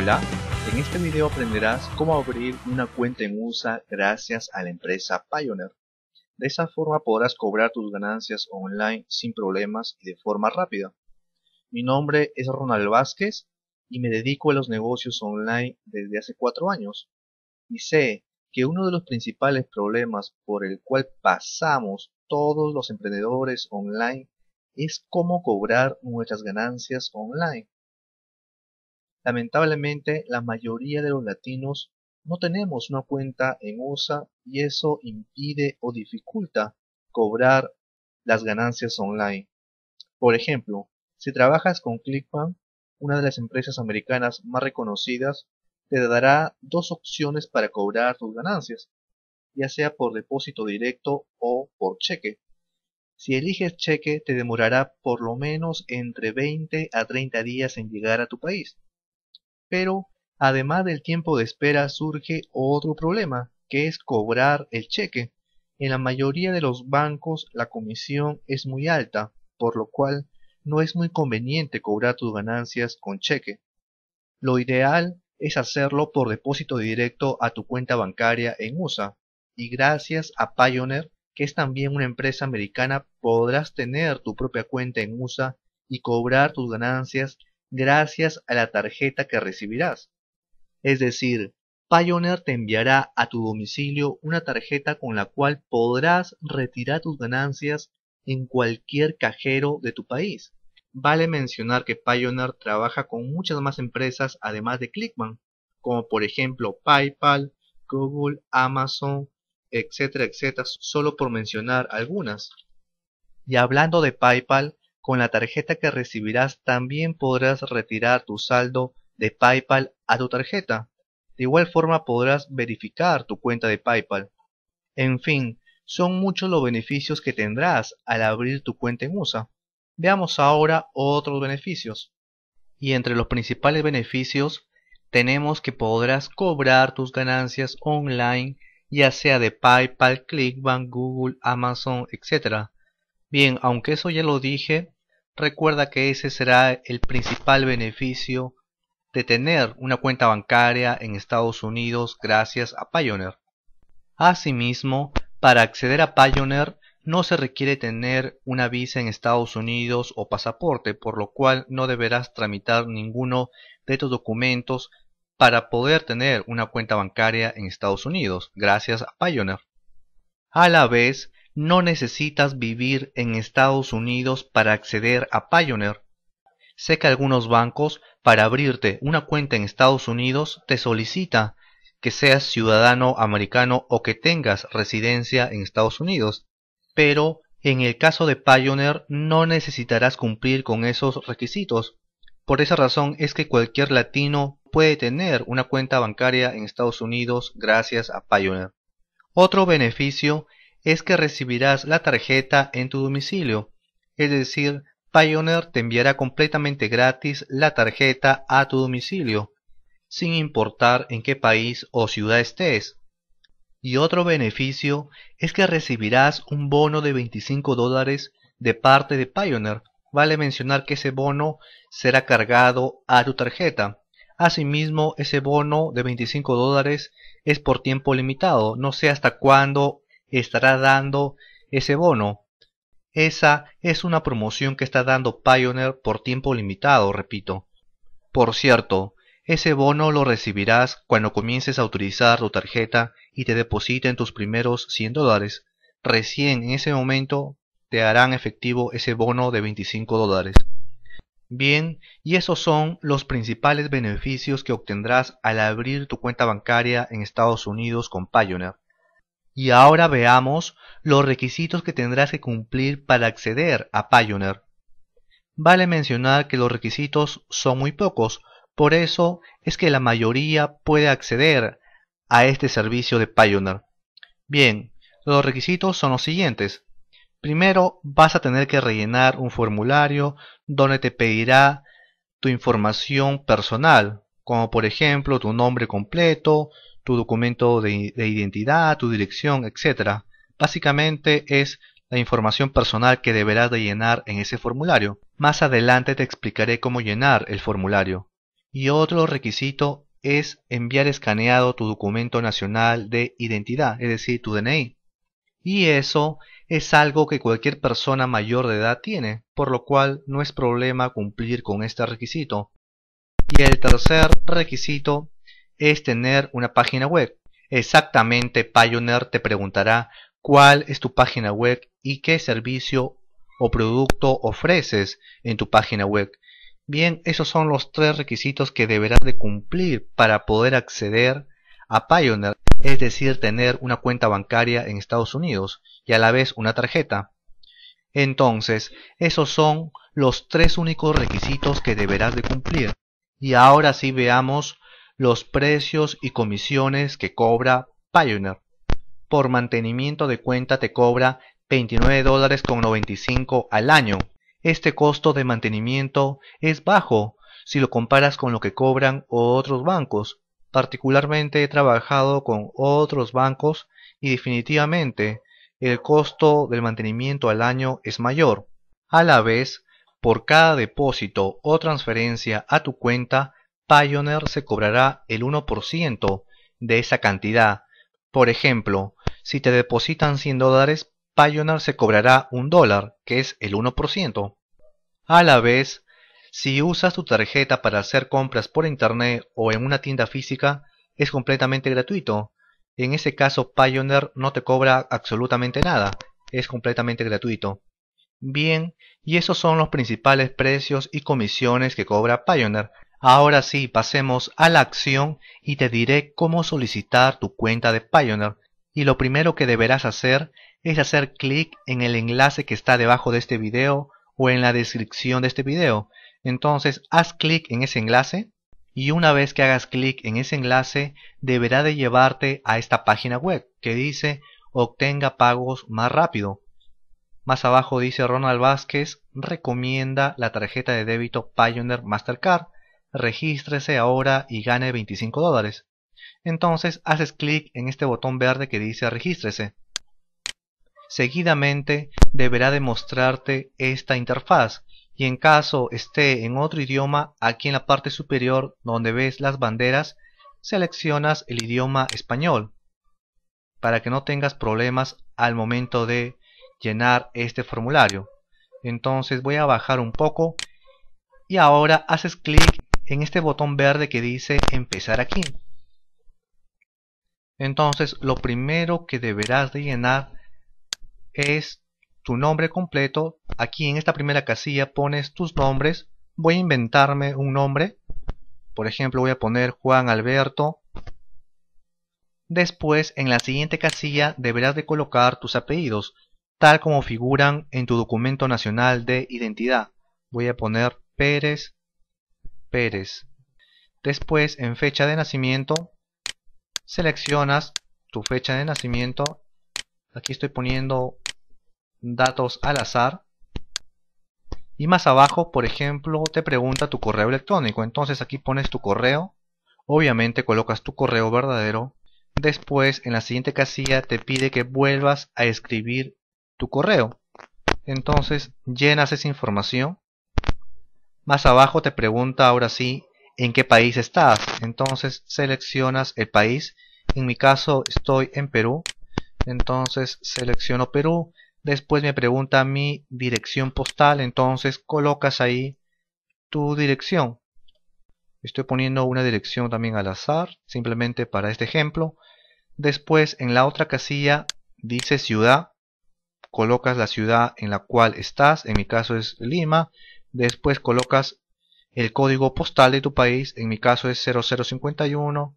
Hola, en este video aprenderás cómo abrir una cuenta en USA gracias a la empresa Pioneer. De esa forma podrás cobrar tus ganancias online sin problemas y de forma rápida. Mi nombre es Ronald Vázquez y me dedico a los negocios online desde hace cuatro años. Y sé que uno de los principales problemas por el cual pasamos todos los emprendedores online es cómo cobrar nuestras ganancias online Lamentablemente, la mayoría de los latinos no tenemos una cuenta en USA y eso impide o dificulta cobrar las ganancias online. Por ejemplo, si trabajas con ClickBank, una de las empresas americanas más reconocidas, te dará dos opciones para cobrar tus ganancias, ya sea por depósito directo o por cheque. Si eliges cheque, te demorará por lo menos entre 20 a 30 días en llegar a tu país. Pero además del tiempo de espera surge otro problema, que es cobrar el cheque. En la mayoría de los bancos la comisión es muy alta, por lo cual no es muy conveniente cobrar tus ganancias con cheque. Lo ideal es hacerlo por depósito directo a tu cuenta bancaria en USA. Y gracias a Payoneer, que es también una empresa americana, podrás tener tu propia cuenta en USA y cobrar tus ganancias gracias a la tarjeta que recibirás. Es decir, Payoneer te enviará a tu domicilio una tarjeta con la cual podrás retirar tus ganancias en cualquier cajero de tu país. Vale mencionar que Payoneer trabaja con muchas más empresas además de Clickbank, como por ejemplo PayPal, Google, Amazon, etcétera, etcétera, solo por mencionar algunas. Y hablando de PayPal, con la tarjeta que recibirás también podrás retirar tu saldo de PayPal a tu tarjeta. De igual forma podrás verificar tu cuenta de PayPal. En fin, son muchos los beneficios que tendrás al abrir tu cuenta en USA. Veamos ahora otros beneficios. Y entre los principales beneficios tenemos que podrás cobrar tus ganancias online ya sea de PayPal, ClickBank, Google, Amazon, etc. Bien, aunque eso ya lo dije, recuerda que ese será el principal beneficio de tener una cuenta bancaria en Estados Unidos gracias a Payoneer. Asimismo, para acceder a Payoneer no se requiere tener una visa en Estados Unidos o pasaporte, por lo cual no deberás tramitar ninguno de estos documentos para poder tener una cuenta bancaria en Estados Unidos gracias a Payoneer. A la vez, no necesitas vivir en Estados Unidos para acceder a Pioneer. Sé que algunos bancos, para abrirte una cuenta en Estados Unidos, te solicita que seas ciudadano americano o que tengas residencia en Estados Unidos. Pero en el caso de Pioneer no necesitarás cumplir con esos requisitos. Por esa razón es que cualquier latino puede tener una cuenta bancaria en Estados Unidos gracias a Pioneer. Otro beneficio es que recibirás la tarjeta en tu domicilio, es decir, Pioneer te enviará completamente gratis la tarjeta a tu domicilio, sin importar en qué país o ciudad estés. Y otro beneficio es que recibirás un bono de 25 dólares de parte de Pioneer. Vale mencionar que ese bono será cargado a tu tarjeta. Asimismo, ese bono de 25 dólares es por tiempo limitado, no sé hasta cuándo estará dando ese bono. Esa es una promoción que está dando Pioneer por tiempo limitado, repito. Por cierto, ese bono lo recibirás cuando comiences a utilizar tu tarjeta y te depositen tus primeros 100 dólares. Recién en ese momento te harán efectivo ese bono de 25 dólares. Bien, y esos son los principales beneficios que obtendrás al abrir tu cuenta bancaria en Estados Unidos con Pioneer. Y ahora veamos los requisitos que tendrás que cumplir para acceder a Pioneer. Vale mencionar que los requisitos son muy pocos, por eso es que la mayoría puede acceder a este servicio de Pioneer. Bien, los requisitos son los siguientes. Primero vas a tener que rellenar un formulario donde te pedirá tu información personal, como por ejemplo tu nombre completo, tu documento de, identidad, tu dirección, etc. Básicamente es la información personal que deberás de llenar en ese formulario. Más adelante te explicaré cómo llenar el formulario. Y otro requisito es enviar escaneado tu documento nacional de identidad, es decir, tu DNI. Y eso es algo que cualquier persona mayor de edad tiene, por lo cual no es problema cumplir con este requisito. Y el tercer requisito es tener una página web. Exactamente, Pioneer te preguntará cuál es tu página web y qué servicio o producto ofreces en tu página web. Bien, esos son los tres requisitos que deberás de cumplir para poder acceder a Pioneer, es decir, tener una cuenta bancaria en Estados Unidos y a la vez una tarjeta. Entonces, esos son los tres únicos requisitos que deberás de cumplir. Y ahora sí veamos los precios y comisiones que cobra Pioneer. Por mantenimiento de cuenta te cobra 29 dólares con 95 al año. Este costo de mantenimiento es bajo si lo comparas con lo que cobran otros bancos. Particularmente he trabajado con otros bancos y definitivamente el costo del mantenimiento al año es mayor. A la vez, por cada depósito o transferencia a tu cuenta Pioneer se cobrará el 1% de esa cantidad. Por ejemplo, si te depositan 100 dólares, Pioneer se cobrará un dólar, que es el 1%. A la vez, si usas tu tarjeta para hacer compras por internet o en una tienda física, es completamente gratuito. En ese caso, Pioneer no te cobra absolutamente nada, es completamente gratuito. Bien, y esos son los principales precios y comisiones que cobra Pioneer. Ahora sí, pasemos a la acción y te diré cómo solicitar tu cuenta de Payoneer. Y lo primero que deberás hacer es hacer clic en el enlace que está debajo de este video o en la descripción de este video. Entonces haz clic en ese enlace y una vez que hagas clic en ese enlace deberá de llevarte a esta página web que dice obtenga pagos más rápido. Más abajo dice Ronald Vázquez recomienda la tarjeta de débito Pioneer Mastercard regístrese ahora y gane 25 dólares. Entonces haces clic en este botón verde que dice regístrese. Seguidamente deberá demostrarte esta interfaz y en caso esté en otro idioma, aquí en la parte superior donde ves las banderas, seleccionas el idioma español para que no tengas problemas al momento de llenar este formulario. Entonces voy a bajar un poco y ahora haces clic en este botón verde que dice empezar aquí. Entonces lo primero que deberás de llenar es tu nombre completo. Aquí en esta primera casilla pones tus nombres. Voy a inventarme un nombre. Por ejemplo voy a poner Juan Alberto. Después en la siguiente casilla deberás de colocar tus apellidos tal como figuran en tu documento nacional de identidad. Voy a poner Pérez Pérez. Después, en fecha de nacimiento, seleccionas tu fecha de nacimiento. Aquí estoy poniendo datos al azar. Y más abajo, por ejemplo, te pregunta tu correo electrónico. Entonces aquí pones tu correo. Obviamente colocas tu correo verdadero. Después, en la siguiente casilla, te pide que vuelvas a escribir tu correo. Entonces, llenas esa información. Más abajo te pregunta ahora sí en qué país estás. Entonces seleccionas el país. En mi caso estoy en Perú. Entonces selecciono Perú. Después me pregunta mi dirección postal. Entonces colocas ahí tu dirección. Estoy poniendo una dirección también al azar, simplemente para este ejemplo. Después en la otra casilla dice ciudad. Colocas la ciudad en la cual estás. En mi caso es Lima después colocas el código postal de tu país, en mi caso es 0051,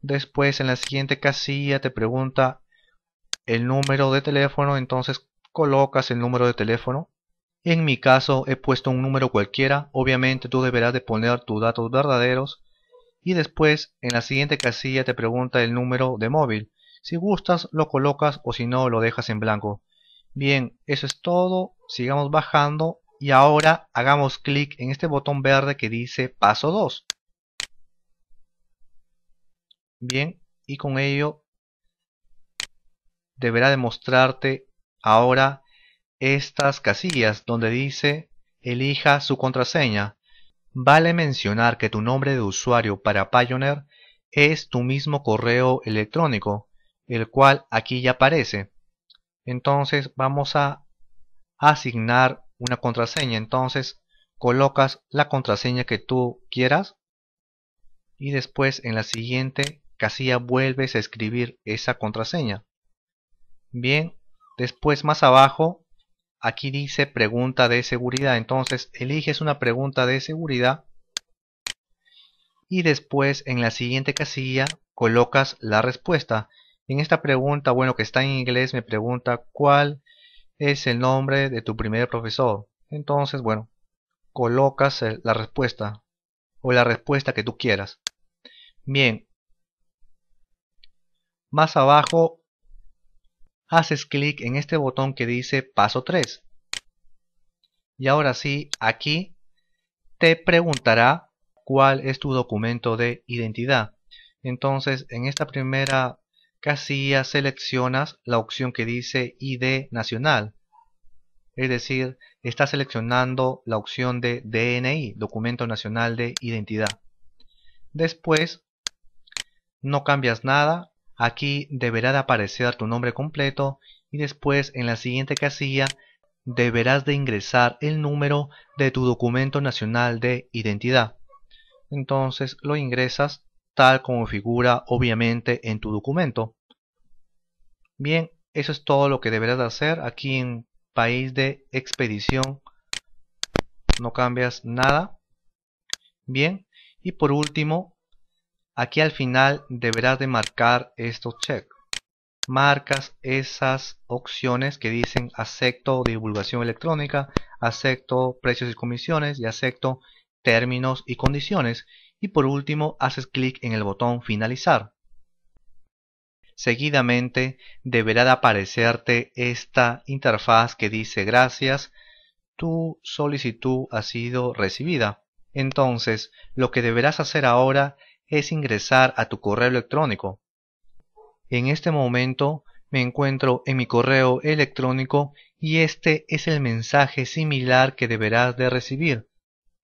después en la siguiente casilla te pregunta el número de teléfono, entonces colocas el número de teléfono, en mi caso he puesto un número cualquiera, obviamente tú deberás de poner tus datos verdaderos y después en la siguiente casilla te pregunta el número de móvil. Si gustas lo colocas o si no lo dejas en blanco. Bien, eso es todo. Sigamos bajando y ahora hagamos clic en este botón verde que dice paso 2. Bien, y con ello deberá demostrarte ahora estas casillas donde dice elija su contraseña. Vale mencionar que tu nombre de usuario para Pioneer es tu mismo correo electrónico, el cual aquí ya aparece. Entonces vamos a asignar una contraseña. Entonces colocas la contraseña que tú quieras y después en la siguiente casilla vuelves a escribir esa contraseña. Bien, después más abajo aquí dice pregunta de seguridad. Entonces eliges una pregunta de seguridad y después en la siguiente casilla colocas la respuesta. En esta pregunta, bueno, que está en inglés, me pregunta cuál es el nombre de tu primer profesor. Entonces, bueno, colocas la respuesta o la respuesta que tú quieras. Bien. Más abajo haces clic en este botón que dice paso 3. Y ahora sí, aquí te preguntará cuál es tu documento de identidad. Entonces, en esta primera casilla seleccionas la opción que dice ID nacional. Es decir, está seleccionando la opción de DNI, Documento Nacional de Identidad. Después, no cambias nada. Aquí deberá de aparecer tu nombre completo y después en la siguiente casilla deberás de ingresar el número de tu documento nacional de identidad. Entonces lo ingresas tal como figura obviamente en tu documento. Bien, eso es todo lo que deberás hacer aquí en país de expedición. No cambias nada. Bien, y por último, aquí al final deberás de marcar estos check. Marcas esas opciones que dicen acepto divulgación electrónica, acepto precios y comisiones y acepto términos y condiciones y por último haces clic en el botón finalizar. Seguidamente deberá de aparecerte esta interfaz que dice gracias, tu solicitud ha sido recibida. Entonces, lo que deberás hacer ahora es ingresar a tu correo electrónico. En este momento me encuentro en mi correo electrónico y este es el mensaje similar que deberás de recibir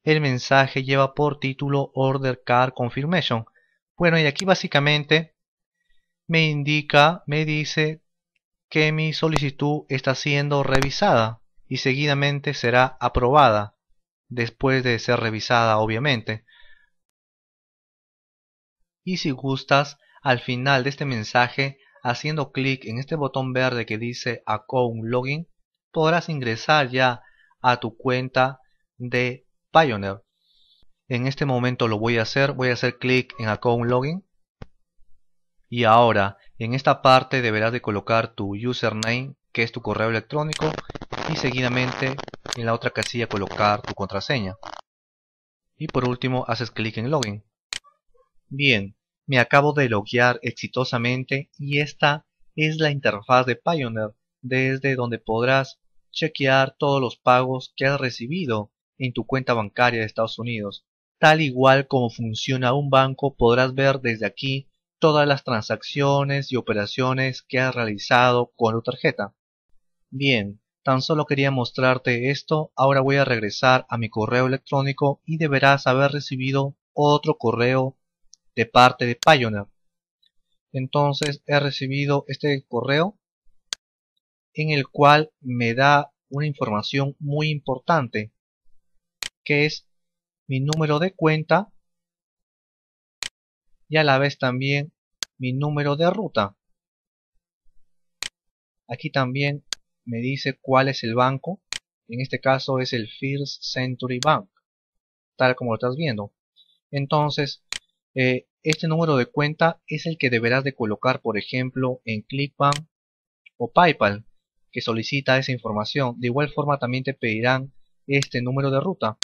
el mensaje lleva por título Order Card Confirmation. Bueno, y aquí básicamente me indica, me dice que mi solicitud está siendo revisada y seguidamente será aprobada, después de ser revisada obviamente. Y si gustas, al final de este mensaje, haciendo clic en este botón verde que dice Account Login, podrás ingresar ya a tu cuenta de Pioneer. En este momento lo voy a hacer, voy a hacer clic en Account Login. Y ahora, en esta parte deberás de colocar tu username, que es tu correo electrónico, y seguidamente en la otra casilla colocar tu contraseña. Y por último, haces clic en Login. Bien, me acabo de loguear exitosamente y esta es la interfaz de Pioneer, desde donde podrás chequear todos los pagos que has recibido en tu cuenta bancaria de Estados Unidos. Tal igual como funciona un banco, podrás ver desde aquí todas las transacciones y operaciones que has realizado con tu tarjeta. Bien, tan solo quería mostrarte esto, ahora voy a regresar a mi correo electrónico y deberás haber recibido otro correo de parte de Payoneer. Entonces he recibido este correo en el cual me da una información muy importante que es mi número de cuenta y a la vez también mi número de ruta. Aquí también me dice cuál es el banco. En este caso es el First Century Bank, tal como lo estás viendo. Entonces, eh, este número de cuenta es el que deberás de colocar, por ejemplo, en ClickBank o PayPal, que solicita esa información. De igual forma también te pedirán este número de ruta.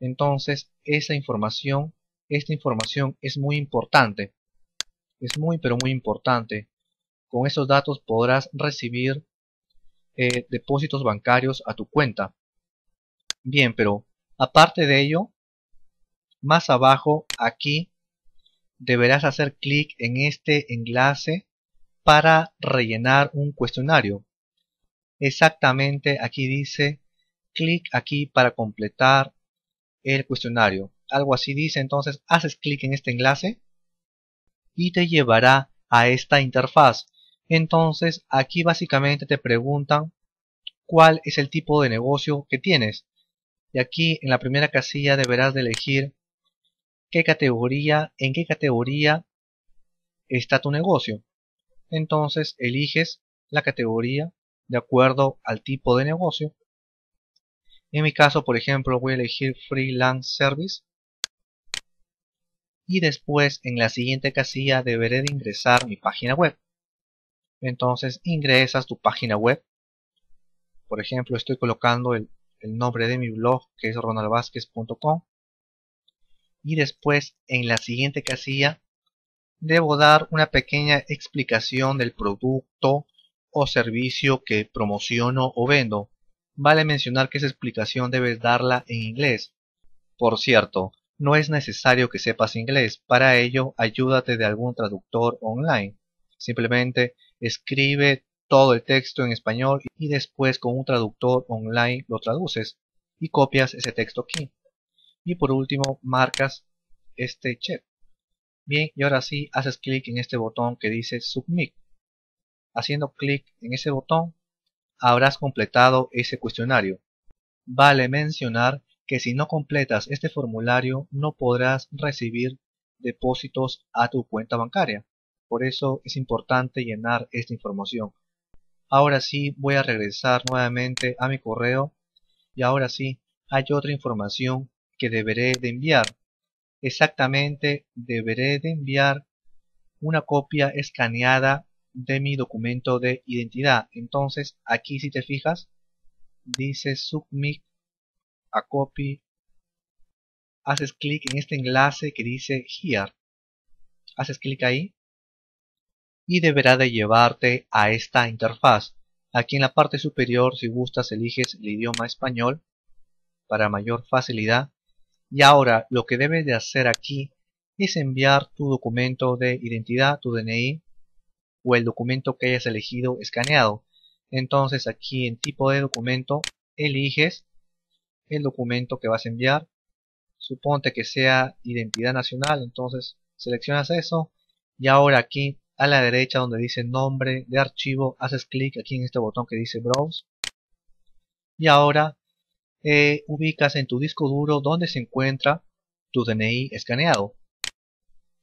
Entonces, esa información, esta información es muy importante. Es muy, pero muy importante. Con esos datos podrás recibir eh, depósitos bancarios a tu cuenta. Bien, pero aparte de ello, más abajo, aquí, deberás hacer clic en este enlace para rellenar un cuestionario. Exactamente aquí dice clic aquí para completar el cuestionario. Algo así dice, entonces haces clic en este enlace y te llevará a esta interfaz. Entonces aquí básicamente te preguntan cuál es el tipo de negocio que tienes. Y aquí en la primera casilla deberás de elegir qué categoría, en qué categoría está tu negocio. Entonces eliges la categoría de acuerdo al tipo de negocio en mi caso, por ejemplo, voy a elegir Freelance Service. Y después, en la siguiente casilla, deberé de ingresar mi página web. Entonces, ingresas tu página web. Por ejemplo, estoy colocando el, nombre de mi blog, que es ronaldvázquez.com. Y después, en la siguiente casilla, debo dar una pequeña explicación del producto o servicio que promociono o vendo Vale mencionar que esa explicación debes darla en inglés. Por cierto, no es necesario que sepas inglés, para ello ayúdate de algún traductor online. Simplemente escribe todo el texto en español y después con un traductor online lo traduces y copias ese texto aquí. Y por último marcas este check. Bien, y ahora sí haces clic en este botón que dice Submit. Haciendo clic en ese botón habrás completado ese cuestionario. Vale mencionar que si no completas este formulario no podrás recibir depósitos a tu cuenta bancaria. Por eso es importante llenar esta información. Ahora sí voy a regresar nuevamente a mi correo y ahora sí hay otra información que deberé de enviar. Exactamente deberé de enviar una copia escaneada de mi documento de identidad. Entonces, aquí si te fijas, dice submit a copy. Haces clic en este enlace que dice here. Haces clic ahí y deberá de llevarte a esta interfaz. Aquí en la parte superior, si gustas, eliges el idioma español para mayor facilidad. Y ahora lo que debes de hacer aquí es enviar tu documento de identidad, tu DNI, o el documento que hayas elegido escaneado. Entonces aquí en tipo de documento eliges el documento que vas a enviar. Suponte que sea identidad nacional, entonces seleccionas eso y ahora aquí a la derecha donde dice nombre de archivo haces clic aquí en este botón que dice browse y ahora eh, ubicas en tu disco duro donde se encuentra tu DNI escaneado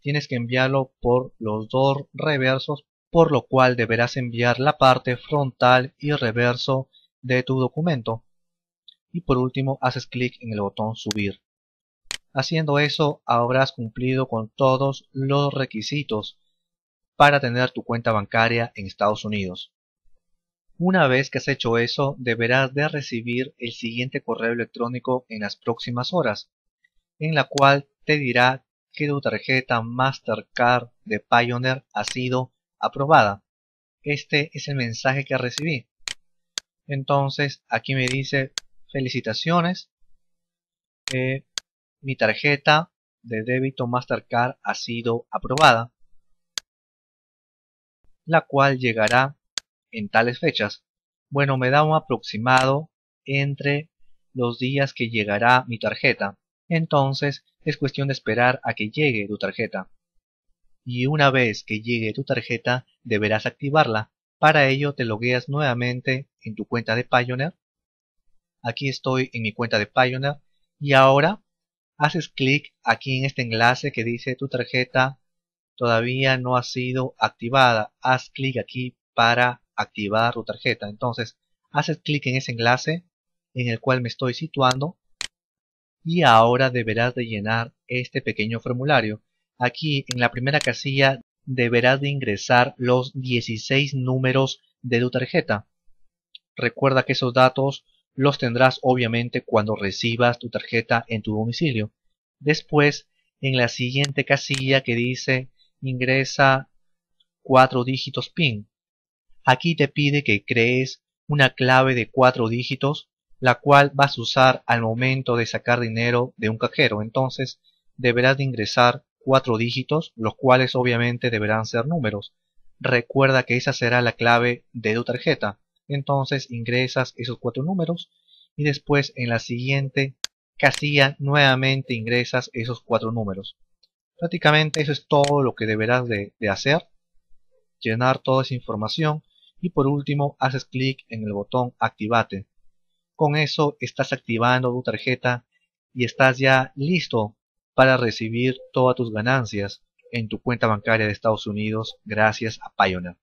tienes que enviarlo por los dos reversos por lo cual deberás enviar la parte frontal y reverso de tu documento. Y por último, haces clic en el botón Subir. Haciendo eso, habrás cumplido con todos los requisitos para tener tu cuenta bancaria en Estados Unidos. Una vez que has hecho eso, deberás de recibir el siguiente correo electrónico en las próximas horas, en la cual te dirá que tu tarjeta Mastercard de Pioneer ha sido aprobada. Este es el mensaje que recibí. Entonces aquí me dice felicitaciones. Eh, mi tarjeta de débito Mastercard ha sido aprobada, la cual llegará en tales fechas. Bueno, me da un aproximado entre los días que llegará mi tarjeta. Entonces es cuestión de esperar a que llegue tu tarjeta y una vez que llegue tu tarjeta deberás activarla. Para ello te logueas nuevamente en tu cuenta de Pioneer. Aquí estoy en mi cuenta de Pioneer y ahora haces clic aquí en este enlace que dice tu tarjeta todavía no ha sido activada. Haz clic aquí para activar tu tarjeta. Entonces haces clic en ese enlace en el cual me estoy situando y ahora deberás de llenar este pequeño formulario aquí en la primera casilla deberás de ingresar los 16 números de tu tarjeta. Recuerda que esos datos los tendrás obviamente cuando recibas tu tarjeta en tu domicilio. Después, en la siguiente casilla que dice ingresa cuatro dígitos PIN. Aquí te pide que crees una clave de cuatro dígitos, la cual vas a usar al momento de sacar dinero de un cajero. Entonces, deberás de ingresar cuatro dígitos, los cuales obviamente deberán ser números. Recuerda que esa será la clave de tu tarjeta. Entonces ingresas esos cuatro números y después en la siguiente casilla nuevamente ingresas esos cuatro números. Prácticamente eso es todo lo que deberás de, de hacer. Llenar toda esa información y por último haces clic en el botón activate. Con eso estás activando tu tarjeta y estás ya listo para recibir todas tus ganancias en tu cuenta bancaria de Estados Unidos gracias a Pioneer.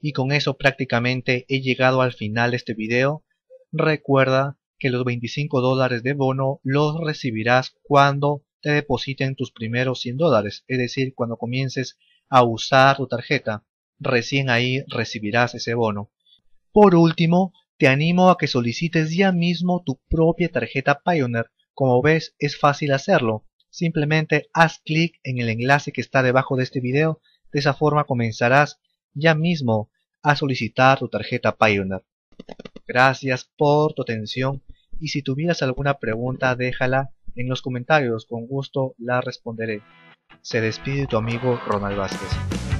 Y con eso prácticamente he llegado al final de este video. Recuerda que los 25 dólares de bono los recibirás cuando te depositen tus primeros 100 dólares, es decir, cuando comiences a usar tu tarjeta, recién ahí recibirás ese bono. Por último, te animo a que solicites ya mismo tu propia tarjeta Pioneer. Como ves, es fácil hacerlo simplemente haz clic en el enlace que está debajo de este video, de esa forma comenzarás ya mismo a solicitar tu tarjeta Pioneer. Gracias por tu atención y si tuvieras alguna pregunta déjala en los comentarios, con gusto la responderé. Se despide tu amigo Ronald Vázquez.